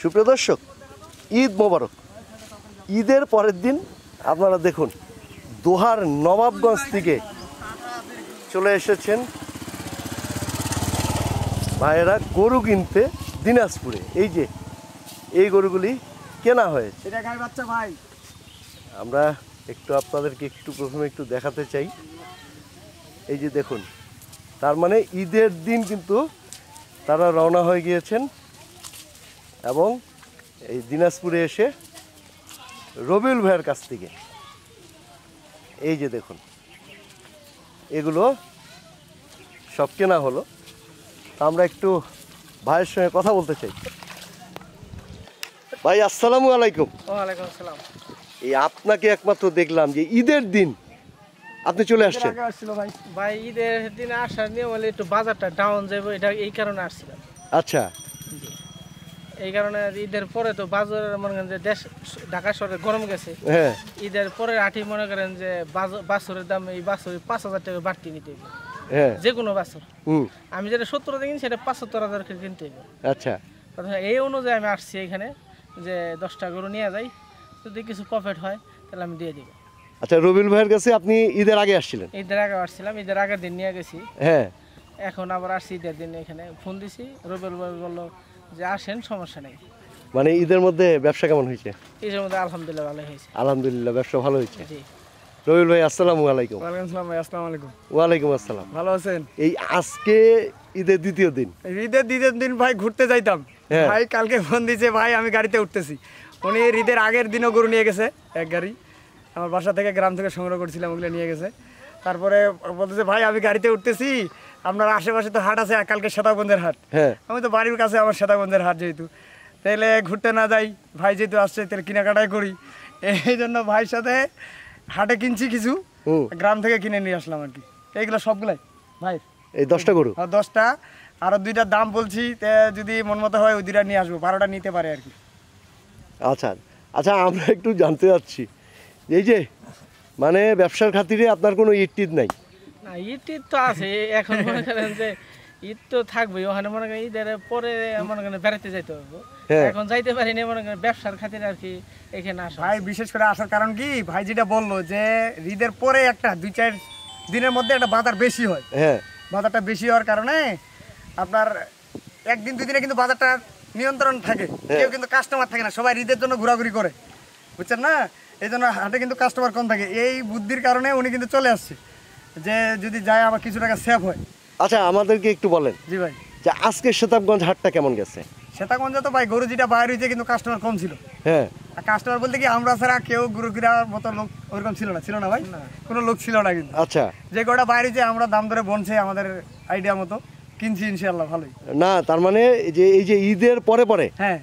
সুপ্রিয় দর্শক ঈদ মোবারক ঈদের পরের দিন আপনারা দেখুন দোহার নবাবগঞ্জ থেকে চলে এসেছেন ভাইয়েরা গরু কিনতে দিনাজপুরে এই যে এই গরুগুলি কেনা হয়েছে আমরা একটু আপনাদেরকে একটু প্রথমে একটু দেখাতে চাই এই যে দেখুন তার মানে ঈদের দিন কিন্তু তারা রওনা হয়ে গিয়েছেন এবং এই দিনাজপুরে এসে রবিউল ভাইয়ের কাছ থেকে এই যে দেখুন এগুলো সব কেনা হলো আমরা একটু ভাইয়ের সঙ্গে কথা বলতে চাই ভাই আসসালামু আলাইকুম এই আপনাকে একমাত্র দেখলাম যে ঈদের দিন আপনি চলে আসছেন ভাই ঈদের দিন আসার নিয়ে বলে একটু বাজারটা ডাউন যাবে এটা এই কারণে আসছিলাম আচ্ছা এই কারণে ঈদের পরে তো বাজারের মনে করেন যে দেশ ঢাকা শহরে গরম গেছে হ্যাঁ। ঈদের পরে আটি মনে করেন যে বাসরের দাম এই বাছরের পাঁচ হাজার টাকা বাড়তি নিতে হবে হ্যাঁ। যে কোনো বাসর আমি যেটা সত্তর হাজার কিনছি সেটা পঁচাত্তর হাজার কিনতে হবে আচ্ছা এই অনুযায়ী আমি আসছি এখানে যে দশটা গরু নিয়ে যাই যদি কিছু প্রফিট হয় তাহলে আমি দিয়ে দিব আচ্ছা রবিন ভাইয়ের কাছে আপনি ঈদের আগে আসছিলেন ঈদের আগে আসছিলাম ঈদের আগের দিন নিয়ে গেছি হ্যাঁ এখন আবার আসছি ঈদের দিন এখানে ফোন দিছি রবিন ভাই বললো যে আসেন সমস্যা নেই মানে ঈদের মধ্যে ব্যবসা কেমন হয়েছে ঈদের মধ্যে আলহামদুলিল্লাহ ভালো হয়েছে আলহামদুলিল্লাহ ব্যবসা ভালো হয়েছে রবিউল ভাই আলাইকুম ওয়ালাইকুম ভাই আলাইকুম ওয়ালাইকুম আসসালাম ভালো আছেন এই আজকে ঈদের দ্বিতীয় দিন ঈদের দ্বিতীয় দিন ভাই ঘুরতে যাইতাম হ্যাঁ। ভাই কালকে ফোন দিয়েছে ভাই আমি গাড়িতে উঠতেছি উনি ঈদের আগের দিনও গরু নিয়ে গেছে এক গাড়ি আমার বাসা থেকে গ্রাম থেকে সংগ্রহ করছিলাম ওগুলো নিয়ে গেছে তারপরে বলতেছে ভাই আমি গাড়িতে উঠতেছি আপনার আশেপাশে তো হাট আছে কালকে সেতাগঞ্জের হাট হ্যাঁ আমি তো বাড়ির কাছে আমার সেতাগঞ্জের হাট যেহেতু তাহলে ঘুরতে না যাই ভাই যেহেতু আসছে তাহলে কেনাকাটাই করি এই জন্য ভাইয়ের সাথে হাটে কিনছি কিছু গ্রাম থেকে কিনে নিয়ে আসলাম আর কি এইগুলো সবগুলাই ভাই এই দশটা গরু হ্যাঁ দশটা আরও দুইটা দাম বলছি যদি মন মতো হয় ওই দুইটা নিয়ে আসবো বারোটা নিতে পারে আর কি আচ্ছা আচ্ছা আমরা একটু জানতে চাচ্ছি এই যে মানে ব্যবসার খাতিরে আপনার কোনো ইট নাই না ঈদ তো আছে এখন মনে করেন যে ঈদ তো ওখানে মনে করেন ঈদের পরে মনে করেন বেড়াতে যাইতে হবে হ্যাঁ। এখন যাইতে পারিনি মনে করেন ব্যবসার আর কি এখানে আসা ভাই বিশেষ করে আসার কারণ কি ভাই যেটা বললো যে ঈদের পরে একটা দুই চার দিনের মধ্যে একটা বাজার বেশি হয় হ্যাঁ। বাজারটা বেশি হওয়ার কারণে আপনার একদিন দুই দিনে কিন্তু বাজারটা নিয়ন্ত্রণ থাকে হ্যাঁ। কেউ কিন্তু কাস্টমার থাকে না সবাই ঈদের জন্য ঘোরাঘুরি করে বুঝছেন না এই জন্য হাটে কিন্তু কাস্টমার কম থাকে এই বুদ্ধির কারণে উনি কিন্তু চলে আসছে যে যদি যায় আমার কিছু টাকা সেভ হয় আচ্ছা আমাদেরকে একটু বলেন জি ভাই যে আজকে শতাবগঞ্জ হাটটা কেমন গেছে শতাবগঞ্জে তো ভাই গরু যেটা বাইরে হয়েছে কিন্তু কাস্টমার কম ছিল হ্যাঁ কাস্টমার বলতে কি আমরা ছাড়া কেউ গুরু কিরার মতো লোক ওরকম ছিল না ছিল না ভাই কোনো লোক ছিল না কিন্তু আচ্ছা যে কটা বাইরে যে আমরা দাম ধরে বনছে আমাদের আইডিয়া মতো কিনছি ইনশাল্লাহ ভালোই না তার মানে যে এই যে ঈদের পরে পরে হ্যাঁ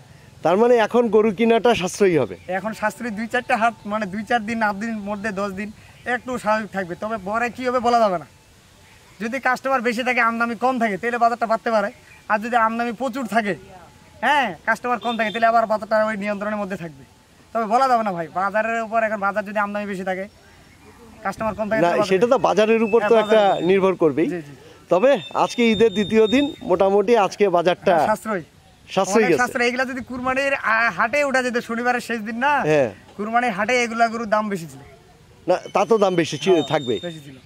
তার মানে এখন গরু কিনাটা সাশ্রয়ী হবে এখন সাশ্রয়ী দুই চারটা হাত মানে দুই চার দিন আট দিন মধ্যে দশ দিন একটু স্বাভাবিক থাকবে তবে বড়ায় কী হবে বলা যাবে না যদি কাস্টমার বেশি থাকে আমদামি কম থাকে তাহলে বাজারটা বাড়তে পারে আর যদি আমদামি প্রচুর থাকে হ্যাঁ কাস্টমার কম থাকে তাহলে আবার বাজারটা ওই নিয়ন্ত্রণের মধ্যে থাকবে তবে বলা যাবে না ভাই বাজারের উপর এখন বাজার যদি আমদামি বেশি থাকে কাস্টমার কম থাকে সেটা তো বাজারের উপর তো হ্যাঁ, একটা নির্ভর করবেই তবে আজকে ঈদের দ্বিতীয় দিন মোটামুটি আজকে বাজারটা হ্যাঁ, সাশ্রয় এগুলা যদি কুরবানির হাটে ওটা যেত শনিবারের শেষ দিন না হ্যাঁ। কুরবানির হাটে এগুলা গরুর দাম বেশি ছিল না তা তো দাম বেশি হ্যাঁ, থাকবে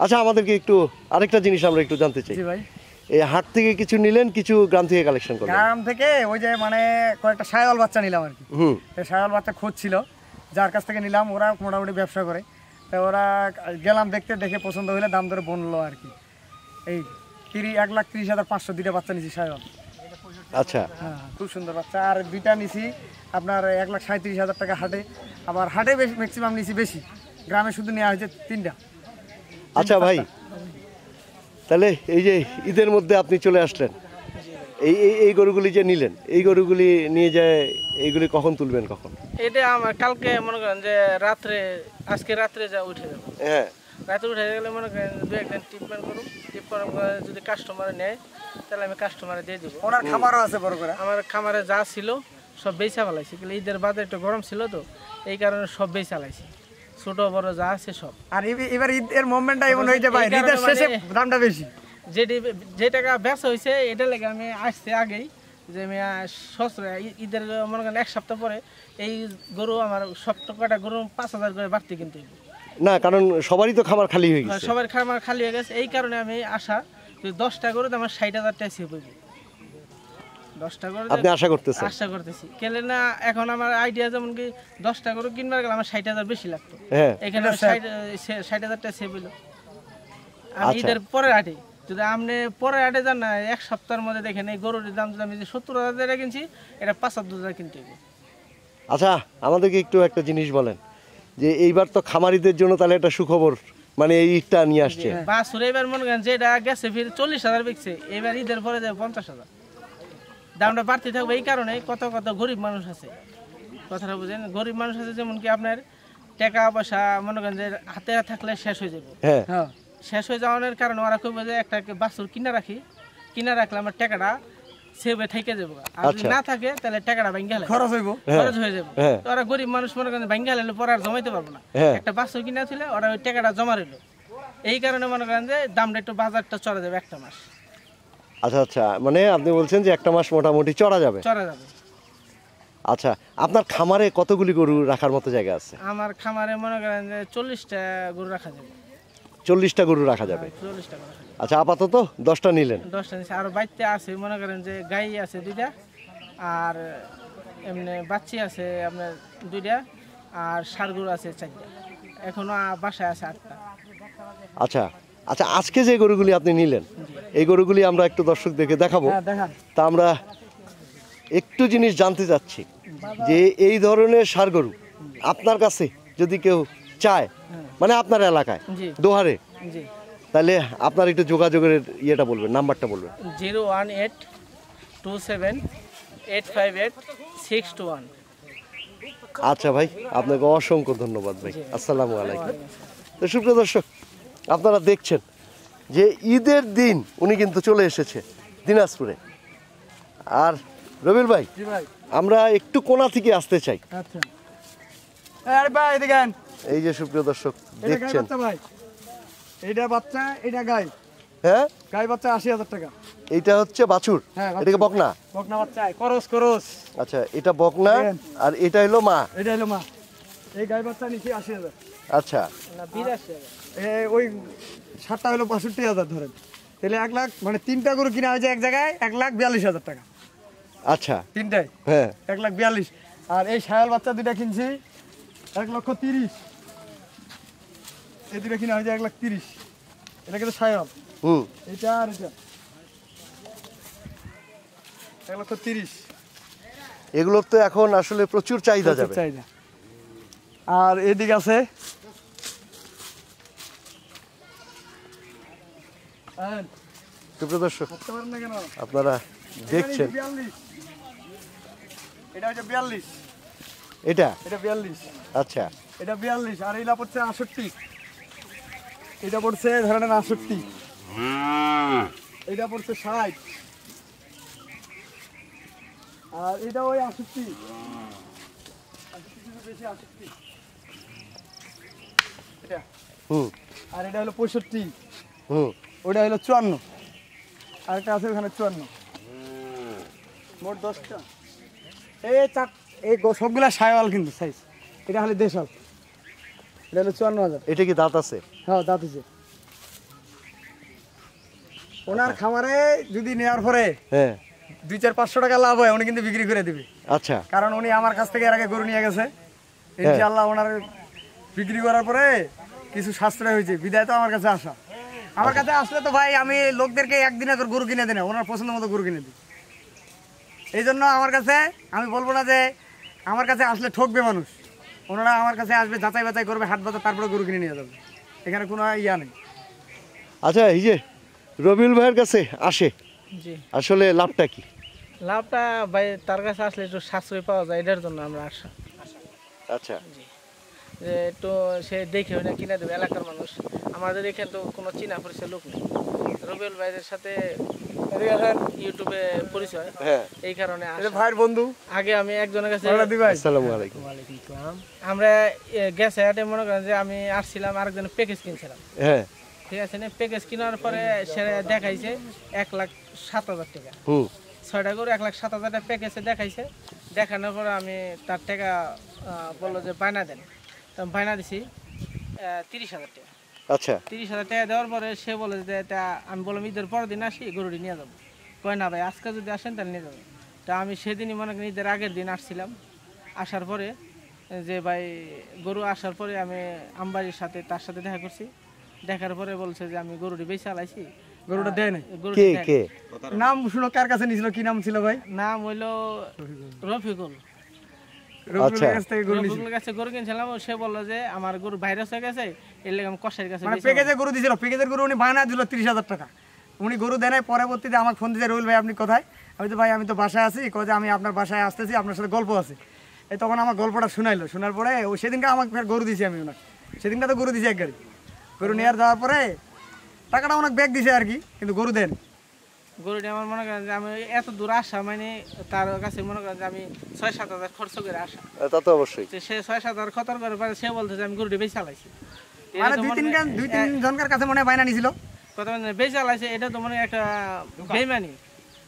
আচ্ছা আমাদেরকে একটু আরেকটা জিনিস আমরা একটু জানতে চাই ভাই এই হাট থেকে কিছু নিলেন কিছু গ্রাম থেকে কালেকশন করলেন গ্রাম থেকে ওই যে মানে কয়েকটা শায়াল বাচ্চা নিলাম আর কি হুম শায়াল বাচ্চা খোঁজ ছিল যার কাছ থেকে নিলাম ওরা মোটামুটি ব্যবসা করে তা ওরা গেলাম দেখতে দেখে পছন্দ হলে দাম ধরে বনলো আর কি এই তিরিশ এক লাখ তিরিশ হাজার পাঁচশো দুইটা বাচ্চা নিয়েছি শায়াল আচ্ছা হ্যাঁ, খুব সুন্দর বাচ্চা আর দুইটা নিছি আপনার এক লাখ সাঁত্রিশ হাজার টাকা হাটে আবার হাটে বেশি ম্যাক্সিমাম নিছি বেশি গ্রামে শুধু নেওয়া হয়েছে তিনটা আচ্ছা ভাই তাহলে এই যে ঈদের মধ্যে আপনি চলে আসলেন এই এই গরুগুলি যে নিলেন এই গরুগুলি নিয়ে যায় এইগুলি কখন তুলবেন কখন এটা আমার কালকে মনে করেন যে রাত্রে আজকে রাত্রে যা উঠে যাবো হ্যাঁ রাত্রে উঠে গেলে মনে করেন দু একদিন ট্রিটমেন্ট করুন ট্রিটমেন্ট যদি কাস্টমার নেয় তাহলে আমি কাস্টমারে দিয়ে দেবো ওনার খামারও আছে বড় করে আমার খামারে যা ছিল সব বেচা ফেলাইছি কিন্তু ঈদের বাজার একটু গরম ছিল তো এই কারণে সব বেচা ফেলাইছি ছোট বড় যা আছে সব আর এবার ঈদের মোমেন্টটা এমন হইতে পারে ঈদের শেষে মানে দামটা বেশি যেটি যে টাকা ব্যবসা হয়েছে এটা লেগে আমি আসছে আগেই যে আমি সস্ত্র ঈদের মনে করেন এক সপ্তাহ পরে এই গরু আমার সব টাকাটা গরু পাঁচ হাজার করে বাড়তি কিন্তু না কারণ সবারই তো খামার খালি হয়ে গেছে হ্যাঁ, সবার খামার খালি হয়ে গেছে এই কারণে আমি আশা দশটা গরু তো আমার ষাট হাজার টাকা সেভ হয়ে দশটা আপনি আশা করতেছেন আশা করতেছি কেলে না এখন আমার আইডিয়া যেমন কি দশটা গরু কিনবার গেলে আমার ষাট হাজার বেশি লাগতো হ্যাঁ এখানে ষাট হাজার টাকা সেভ হলো আমি আচ্ছা। ঈদের পরের হাটে যদি আপনি পরের হাটে যান না এক সপ্তাহের মধ্যে দেখেন এই গরুর দাম যদি আমি যে সত্তর হাজার টাকা কিনছি এটা পঁচাত্তর হাজার কিনতে হবে আচ্ছা আমাদেরকে একটু একটা জিনিস বলেন যে এইবার তো খামারিদের জন্য তাহলে একটা সুখবর মানে এই ঈদটা নিয়ে আসছে বাসুর এবার মনে করেন যেটা গেছে ফির চল্লিশ হাজার বিকছে এবার ঈদের পরে যায় পঞ্চাশ হাজার দামটা বাড়তে থাকবে এই কারণে কত কত গরিব মানুষ আছে কথাটা বুঝেন গরিব মানুষ আছে যেমন কি আপনার টাকা পয়সা মনে করেন যে হাতে থাকলে শেষ হয়ে যাবে হ্যাঁ। হ্যাঁ, শেষ হয়ে যাওয়ার কারণে ওরা কইবে যে একটা বাছুর কিনা রাখি কিনা রাখলে আমার টাকাটা সেভে থেকে যাবো আর যদি আচ্ছা। না থাকে তাহলে টাকাটা ভাঙ্গা খরচ হইব হ্যাঁ। খরচ হয়ে যাবে ওরা গরিব মানুষ মনে করেন ভাঙ্গা হলে পরে আর জমাইতে পারবো না একটা বাছুর কিনা ছিল ওরা ওই টাকাটা জমা রইলো এই কারণে মনে করেন যে দামটা একটু বাজারটা চলে যাবে একটা মাস আচ্ছা আচ্ছা মানে আপনি বলছেন যে একটা মাস মোটামুটি চড়া যাবে চড়া যাবে আচ্ছা আপনার খামারে কতগুলি গরু রাখার মতো জায়গা আছে আমার খামারে মনে করেন যে চল্লিশটা গরু রাখা যাবে চল্লিশটা গরু রাখা যাবে হ্যাঁ, আচ্ছা আপাতত দশটা নিলেন দশটা নিচ্ছি আর বাড়িতে আছে মনে করেন যে গাই আছে দুইটা আর এমনি বাচ্চি আছে আপনার দুইটা আর সার আছে চারটা এখনো বাসায় আছে আটটা আচ্ছা আচ্ছা আজকে যে গরুগুলি আপনি নিলেন এই গরুগুলি আমরা একটু দর্শক দেখে দেখাবো হ্যাঁ, তা আমরা একটু জিনিস জানতে চাচ্ছি যে এই ধরনের সার গরু আপনার কাছে যদি কেউ চায় মানে আপনার এলাকায় দোহারে তাহলে আপনার একটু যোগাযোগের ইয়েটা বলবেন নাম্বারটা বলবেন zero one eight two seven eight five eight six two one আচ্ছা ভাই আপনাকে অসংখ্য ধন্যবাদ ভাই আসসালামু আলাইকুম তো সুপ্রিয় দর্শক আপনারা দেখছেন যে ঈদের দিন উনি কিন্তু চলে এসেছে দিনাজপুরে আর রবির ভাই আমরা একটু কোনা থেকে আসতে চাই আচ্ছা। এই যে সুপ্রিয় দর্শক দেখছেন গাই হ্যাঁ গাই বাচ্চা আশি হাজার টাকা হচ্ছে হ্যাঁ, বাছুর এটাকে বকনা বাচ্চা আচ্ছা এটা বকনা আর এটা মা এটা মা এই গাই বাচ্চা আচ্ছা ওই সাতটা হলো পঁয়ষট্টি হাজার ধরেন তাহলে এক লাখ মানে তিনটা গরু কিনা হয়েছে এক জায়গায় এক লাখ বিয়াল্লিশ হাজার টাকা আচ্ছা তিনটাই হ্যাঁ এক লাখ বিয়াল্লিশ আর এই সায়াল বাচ্চা দুইটা কিনছি এক লক্ষ তিরিশ এই দুটা কিনা হয়েছে এক লাখ তিরিশ এটা কিন্তু সায়ব হুম এটা আর এটা এক লক্ষ তিরিশ এগুলোর তো এখন আসলে প্রচুর চাহিদা চাহিদা আর এদিকে আছে হ্যাঁ। সুপ্রিয় দর্শক আপনারা দেখছেন এটা হচ্ছে বিয়াল্লিশ এটা এটা বিয়াল্লিশ আচ্ছা এটা বিয়াল্লিশ আর এইটা পড়ছে আষট্টি এটা পড়ছে ধরেন আষট্টি এটা পড়ছে ষাট আর এটা ওই আষট্টি বেশি আষট্টি এটা হুম আর এটা হলো পঁয়ষট্টি হুম ওটা হলো চুয়ান্ন আরেকটা আছে ওখানে চুয়ান্ন মোট দশটা এই চার এই সবগুলা সায়াল কিন্তু সাইজ এটা হলে দেশাল এটা হলো চুয়ান্ন হাজার এটা কি দাঁত আছে হ্যাঁ দাঁত আছে ওনার খামারে যদি নেওয়ার পরে হ্যাঁ দুই চার পাঁচশো টাকা লাভ হয় উনি কিন্তু বিক্রি করে দিবে আচ্ছা কারণ উনি আমার কাছ থেকে এর আগে গরু নিয়ে গেছে হ্যাঁ। ইনশাল্লাহ ওনার বিক্রি করার পরে কিছু সাশ্রয় হয়েছে বিদায় তো আমার কাছে আসা আমার কাছে আসলে তো ভাই আমি লোকদেরকে একদিন একবার গরু কিনে দিই না ওনার পছন্দ মতো গরু কিনে দিই এই জন্য আমার কাছে আমি বলবো না যে আমার কাছে আসলে ঠকবে মানুষ ওনারা আমার কাছে আসবে যাচাই বাছাই করবে হাত বাজার তারপরে গরু কিনে নিয়ে যাবে এখানে কোনো ইয়া নেই আচ্ছা এই যে রবিউল ভাইয়ের কাছে আসে আসলে লাভটা কি লাভটা ভাই তার কাছে আসলে একটু সাশ্রয় পাওয়া যায় এটার জন্য আমরা আসা আচ্ছা যে তো সে দেখে না কিনে দেবে এলাকার মানুষ আমাদের এখানে তো কোনো চিনা পরিচয় লোক নেই রবিউল ভাইদের সাথে ইউটিউবে পরিচয় হ্যাঁ। এই কারণে ভাইয়ের বন্ধু আগে আমি একজনের কাছে আমরা গেছে এটা মনে করেন যে আমি আসছিলাম আরেকজনের প্যাকেজ কিনছিলাম হ্যাঁ। ঠিক আছে না প্যাকেজ কেনার পরে সে দেখাইছে এক লাখ সাত হাজার টাকা ছয়টা করে এক লাখ সাত হাজার টাকা প্যাকেজে দেখাইছে দেখানোর পরে আমি তার টাকা বললো যে বানা দেন দিছি তিরিশ হাজার টাকা আচ্ছা তিরিশ হাজার টাকা দেওয়ার পরে সে বলে যে এটা আমি বললাম ঈদের পরের দিন আসি গরুটি নিয়ে যাবো কয় না ভাই আজকে যদি আসেন তাহলে নিয়ে তা আমি সেদিনই মনে করি ঈদের আগের দিন আসছিলাম আসার পরে যে ভাই গরু আসার পরে আমি আমবাড়ির সাথে তার সাথে দেখা করছি দেখার পরে বলছে যে আমি গরুটি বেশি চালাইছি গরুটা দেয় নাই নাম শুনো কার কাছে নিয়েছিল কি নাম ছিল ভাই নাম হইলো রফিকুল আচ্ছা। আমার আমি মানে কোথায় আমি তো ভাই আমি তো বাসায় আছি কয়ে আমি আপনার বাসায় আসতেছি আপনার সাথে গল্প আছে তখন আমার গল্পটা শুনাইলো শোনার পরে সেদিনকে আমাকে গরু দিয়েছি আমি ওনার সেদিনটা তো গরু দিয়েছি এক গাড়ি গরু নেওয়ার যাওয়ার পরে টাকাটা অনেক ব্যাগ দিছে আর কি কিন্তু গরু দেন গরুটি আমার মনে করেন যে আমি এত দূর আসা মানে তার কাছে মনে করেন যে আমি ছয় সাত হাজার খরচ করে আসা তা তো অবশ্যই সে ছয় সাত হাজার খতর করে পারে সে যে আমি গরুটি বেশি চালাইছি মানে দুই তিন দুই তিন জনকার কাছে মনে কথা বেশি চালাইছে এটা তো মনে একটা বেমানি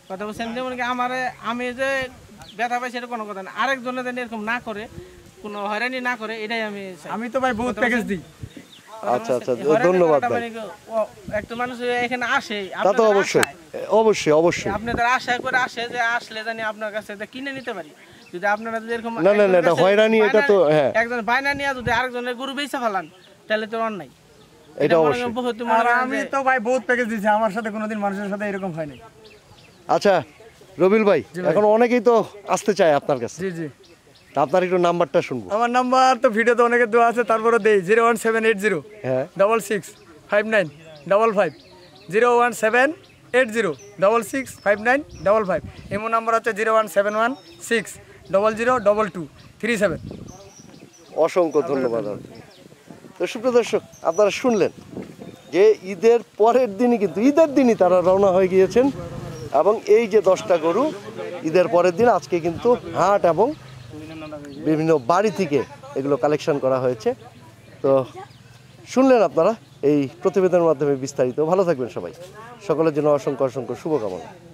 কথা বলছেন যে মনে আমার আমি যে ব্যথা পাইছি এটা কোনো কথা না আরেকজনে যেন এরকম না করে কোনো হয়রানি না করে এটাই আমি আমি তো ভাই বহুত প্যাকেজ দিই আচ্ছা আচ্ছা ধন্যবাদ ভাই মানে একটা মানুষ এখানে আসে তা তো অবশ্যই অবশ্যই অবশ্যই আপনি তার আশা করে আসে যে আসলে জানি আপনার কাছে কিনে নিতে পারি যদি আপনারা যদি এরকম না না না এটা হয়রানি এটা তো হ্যাঁ একজন বাইনা নিয়ে যদি আরেকজনের গরু বেচে ফেলান তাহলে তো অন্যায় এটা অবশ্যই আমি তো ভাই বহুত প্যাকেজ দিয়েছি আমার সাথে কোনোদিন মানুষের সাথে এরকম হয় নাই আচ্ছা রবিল ভাই এখন অনেকেই তো আসতে চায় আপনার কাছে জি জি আপনার একটু নাম্বারটা শুনবো আমার নাম্বার তো ভিডিওতে অনেকে দেওয়া আছে তারপরে দেই zero one seven eight zero হ্যাঁ double six five nine double five zero one seven eight zero double six five nine double five imo number হচ্ছে zero one seven one six double zero double two three seven অসংখ্য ধন্যবাদ তো সুপ্রিয় দর্শক আপনারা শুনলেন যে ঈদের পরের দিনই কিন্তু ঈদের দিনই তারা রওনা হয়ে গিয়েছেন এবং এই যে দশটা গরু ঈদের পরের দিন আজকে কিন্তু হাট এবং বিভিন্ন বাড়ি থেকে এগুলো কালেকশন করা হয়েছে তো শুনলেন আপনারা এই প্রতিবেদনের মাধ্যমে বিস্তারিত ভালো থাকবেন সবাই সকলের জন্য অসংখ্য অসংখ্য শুভকামনা